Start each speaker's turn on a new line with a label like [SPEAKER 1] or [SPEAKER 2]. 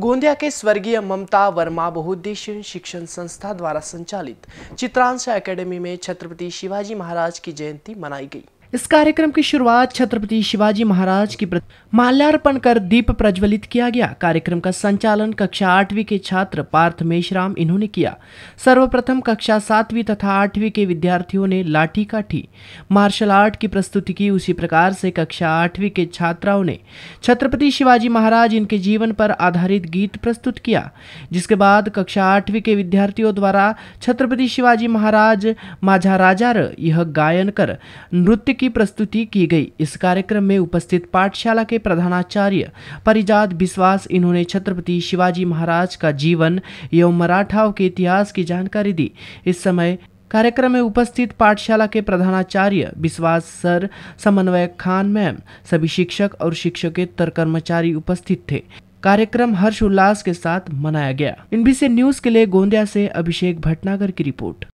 [SPEAKER 1] गोंदिया के स्वर्गीय ममता वर्मा बहुउद्देशीय शिक्षण संस्था द्वारा संचालित चित्रांश एकेडमी में छत्रपति शिवाजी महाराज की जयंती मनाई गई इस कार्यक्रम की शुरुआत छत्रपति शिवाजी महाराज की माल्यार्पण कर दीप प्रज्वलित किया गया कार्यक्रम का संचालन कक्षा आठवीं के छात्र पार्थ मेशराम इन्होंने किया सर्वप्रथम कक्षा सातवीं तथा आठवीं के विद्यार्थियों ने लाठी काठी मार्शल आर्ट की प्रस्तुति की उसी प्रकार से कक्षा आठवीं के छात्राओं ने छत्रपति शिवाजी महाराज इनके जीवन पर आधारित गीत प्रस्तुत किया जिसके बाद कक्षा आठवीं के विद्यार्थियों द्वारा छत्रपति शिवाजी महाराज माझा राजा यह गायन कर नृत्य की प्रस्तुति की गई इस कार्यक्रम में उपस्थित पाठशाला के प्रधानाचार्य परिजात विश्वास इन्होंने छत्रपति शिवाजी महाराज का जीवन एवं मराठाओं के इतिहास की जानकारी दी इस समय कार्यक्रम में उपस्थित पाठशाला के प्रधानाचार्य विश्वास सर समन्वयक खान मैम सभी शिक्षक और शिक्षकेतर कर्मचारी उपस्थित थे कार्यक्रम हर्ष उल्लास के साथ मनाया गया इनबी से न्यूज के लिए गोंदिया से अभिषेक भटनागर की रिपोर्ट